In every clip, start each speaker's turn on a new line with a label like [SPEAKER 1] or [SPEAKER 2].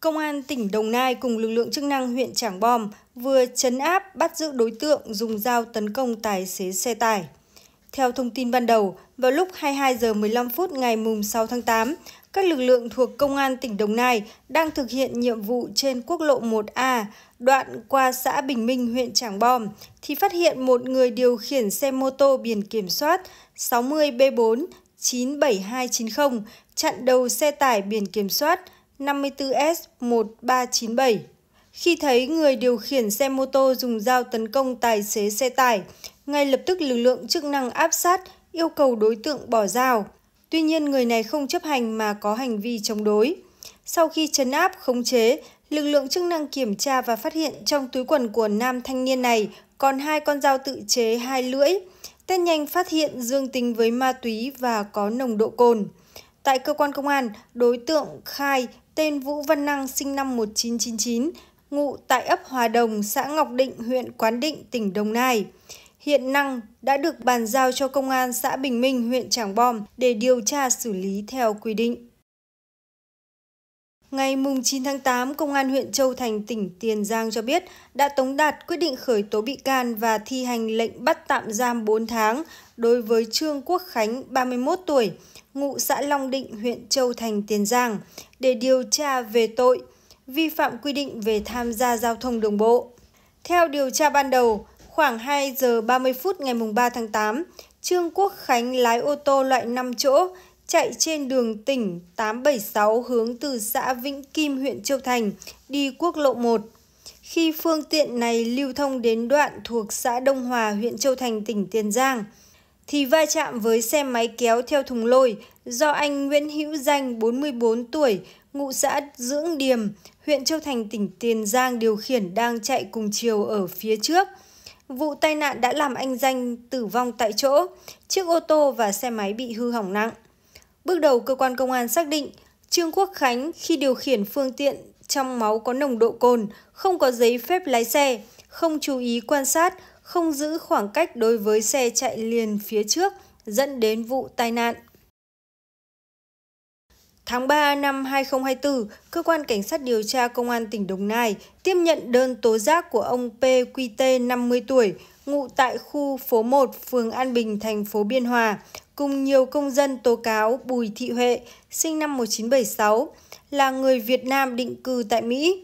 [SPEAKER 1] Công an tỉnh Đồng Nai cùng lực lượng chức năng huyện Trảng Bom vừa chấn áp bắt giữ đối tượng dùng dao tấn công tài xế xe tải. Theo thông tin ban đầu, vào lúc 22 giờ 15 phút ngày 6 tháng 8, các lực lượng thuộc Công an tỉnh Đồng Nai đang thực hiện nhiệm vụ trên quốc lộ 1A, đoạn qua xã Bình Minh, huyện Trảng Bom, thì phát hiện một người điều khiển xe mô tô biển kiểm soát 60B4 97290 chặn đầu xe tải biển kiểm soát 54S1397. Khi thấy người điều khiển xe mô tô dùng dao tấn công tài xế xe tải, ngay lập tức lực lượng chức năng áp sát, yêu cầu đối tượng bỏ dao. Tuy nhiên người này không chấp hành mà có hành vi chống đối. Sau khi chấn áp, khống chế, lực lượng chức năng kiểm tra và phát hiện trong túi quần của nam thanh niên này còn hai con dao tự chế hai lưỡi. Test nhanh phát hiện dương tính với ma túy và có nồng độ cồn. Tại cơ quan công an, đối tượng khai tên Vũ Văn Năng sinh năm 1999, ngụ tại ấp Hòa Đồng, xã Ngọc Định, huyện Quán Định, tỉnh Đồng Nai. Hiện Năng đã được bàn giao cho Công an xã Bình Minh, huyện Trảng Bom để điều tra xử lý theo quy định. Ngày 9 tháng 8, Công an huyện Châu Thành, tỉnh Tiền Giang cho biết đã tống đạt quyết định khởi tố bị can và thi hành lệnh bắt tạm giam 4 tháng đối với Trương Quốc Khánh, 31 tuổi, ngụ xã Long Định, huyện Châu Thành, Tiền Giang, để điều tra về tội vi phạm quy định về tham gia giao thông đường bộ. Theo điều tra ban đầu, khoảng 2 giờ 30 phút ngày 3 tháng 8, Trương Quốc Khánh lái ô tô loại 5 chỗ chạy trên đường tỉnh 876 hướng từ xã Vĩnh Kim, huyện Châu Thành, đi quốc lộ 1. Khi phương tiện này lưu thông đến đoạn thuộc xã Đông Hòa, huyện Châu Thành, tỉnh Tiền Giang, thì va chạm với xe máy kéo theo thùng lôi do anh Nguyễn Hữu Danh, 44 tuổi, ngụ xã Dưỡng Điềm, huyện Châu Thành, tỉnh Tiền Giang điều khiển đang chạy cùng chiều ở phía trước. Vụ tai nạn đã làm anh Danh tử vong tại chỗ, chiếc ô tô và xe máy bị hư hỏng nặng. Bước đầu, cơ quan công an xác định Trương Quốc Khánh khi điều khiển phương tiện trong máu có nồng độ cồn, không có giấy phép lái xe, không chú ý quan sát, không giữ khoảng cách đối với xe chạy liền phía trước, dẫn đến vụ tai nạn. Tháng 3 năm 2024, Cơ quan Cảnh sát điều tra Công an tỉnh Đồng Nai tiếp nhận đơn tố giác của ông PQT 50 tuổi, ngụ tại khu phố 1, phường An Bình, thành phố Biên Hòa, cùng nhiều công dân tố cáo Bùi Thị Huệ, sinh năm 1976, là người Việt Nam định cư tại Mỹ.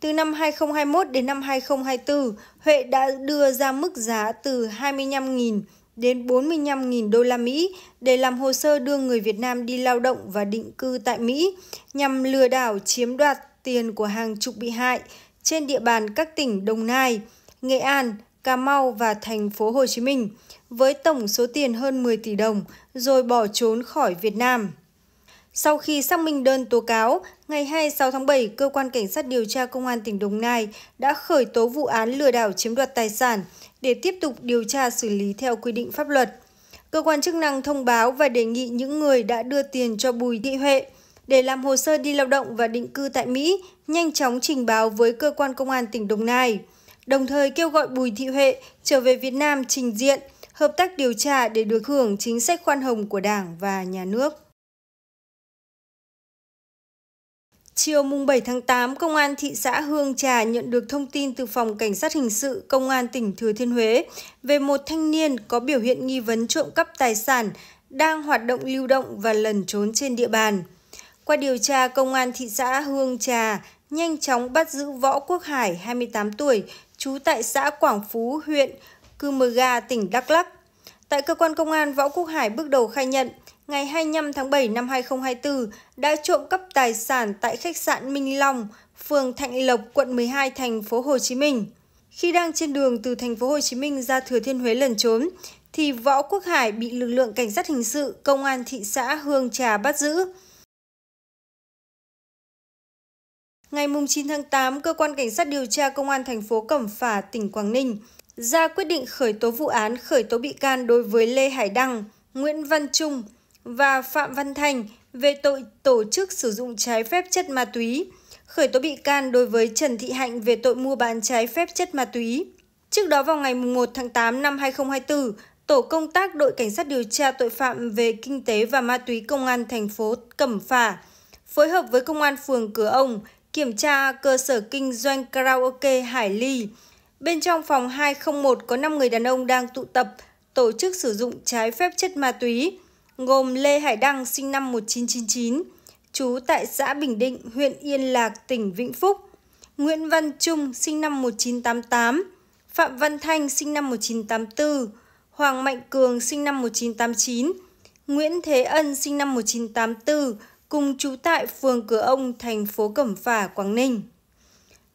[SPEAKER 1] Từ năm 2021 đến năm 2024, Huệ đã đưa ra mức giá từ 25.000 đến 45.000 đô la Mỹ để làm hồ sơ đưa người Việt Nam đi lao động và định cư tại Mỹ nhằm lừa đảo chiếm đoạt tiền của hàng chục bị hại trên địa bàn các tỉnh Đồng Nai, Nghệ An, Cà Mau và thành phố Hồ Chí Minh với tổng số tiền hơn 10 tỷ đồng rồi bỏ trốn khỏi Việt Nam. Sau khi xác minh đơn tố cáo, ngày 26 tháng 7, cơ quan cảnh sát điều tra công an tỉnh Đồng Nai đã khởi tố vụ án lừa đảo chiếm đoạt tài sản để tiếp tục điều tra xử lý theo quy định pháp luật. Cơ quan chức năng thông báo và đề nghị những người đã đưa tiền cho Bùi Thị Huệ để làm hồ sơ đi lao động và định cư tại Mỹ nhanh chóng trình báo với cơ quan công an tỉnh Đồng Nai đồng thời kêu gọi Bùi Thị Huệ trở về Việt Nam trình diện, hợp tác điều tra để được hưởng chính sách khoan hồng của Đảng và Nhà nước. Chiều mùng 7 tháng 8, Công an thị xã Hương Trà nhận được thông tin từ Phòng Cảnh sát Hình sự Công an tỉnh Thừa Thiên Huế về một thanh niên có biểu hiện nghi vấn trộm cắp tài sản, đang hoạt động lưu động và lẩn trốn trên địa bàn. Qua điều tra, Công an thị xã Hương Trà nhanh chóng bắt giữ Võ Quốc Hải, 28 tuổi, trú tại xã Quảng Phú, huyện Cư Mờ Ga, tỉnh Đắk Lắk. Tại cơ quan công an, Võ Quốc Hải bước đầu khai nhận, ngày 25 tháng 7 năm 2024 đã trộm cắp tài sản tại khách sạn Minh Long, phường Thạnh Lộc, quận 12, thành phố Hồ Chí Minh. Khi đang trên đường từ thành phố Hồ Chí Minh ra Thừa Thiên Huế lần trốn, thì Võ Quốc Hải bị lực lượng cảnh sát hình sự công an thị xã Hương Trà bắt giữ. Ngày 9 tháng 8, Cơ quan Cảnh sát điều tra Công an thành phố Cẩm Phả, tỉnh Quảng Ninh ra quyết định khởi tố vụ án khởi tố bị can đối với Lê Hải Đăng, Nguyễn Văn Trung và Phạm Văn Thành về tội tổ chức sử dụng trái phép chất ma túy, khởi tố bị can đối với Trần Thị Hạnh về tội mua bán trái phép chất ma túy. Trước đó vào ngày 1 tháng 8 năm 2024, Tổ công tác đội cảnh sát điều tra tội phạm về kinh tế và ma túy công an thành phố Cẩm Phả phối hợp với công an phường Cửa Ông kiểm tra cơ sở kinh doanh karaoke Hải Ly. Bên trong phòng 201 có 5 người đàn ông đang tụ tập tổ chức sử dụng trái phép chất ma túy, gồm Lê Hải Đăng sinh năm 1999, trú tại xã Bình Định, huyện Yên Lạc, tỉnh Vĩnh Phúc, Nguyễn Văn Trung sinh năm 1988, Phạm Văn Thanh sinh năm 1984, Hoàng Mạnh Cường sinh năm 1989, Nguyễn Thế Ân sinh năm 1984, cùng trú tại phường Cửa Ông, thành phố Cẩm Phả, Quảng Ninh.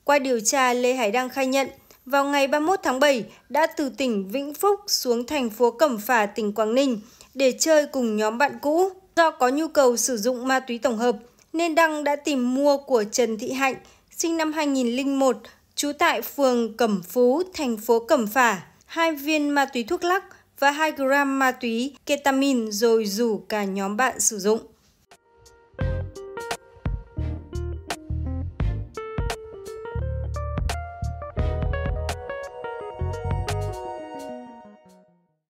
[SPEAKER 1] Qua điều tra, Lê Hải Đăng khai nhận, vào ngày 31 tháng 7 đã từ tỉnh Vĩnh Phúc xuống thành phố Cẩm Phả, tỉnh Quảng Ninh để chơi cùng nhóm bạn cũ. Do có nhu cầu sử dụng ma túy tổng hợp nên Đăng đã tìm mua của Trần Thị Hạnh, sinh năm 2001, trú tại phường Cẩm Phú, thành phố Cẩm Phả, hai viên ma túy thuốc lắc và 2 gram ma túy ketamin rồi rủ cả nhóm bạn sử dụng.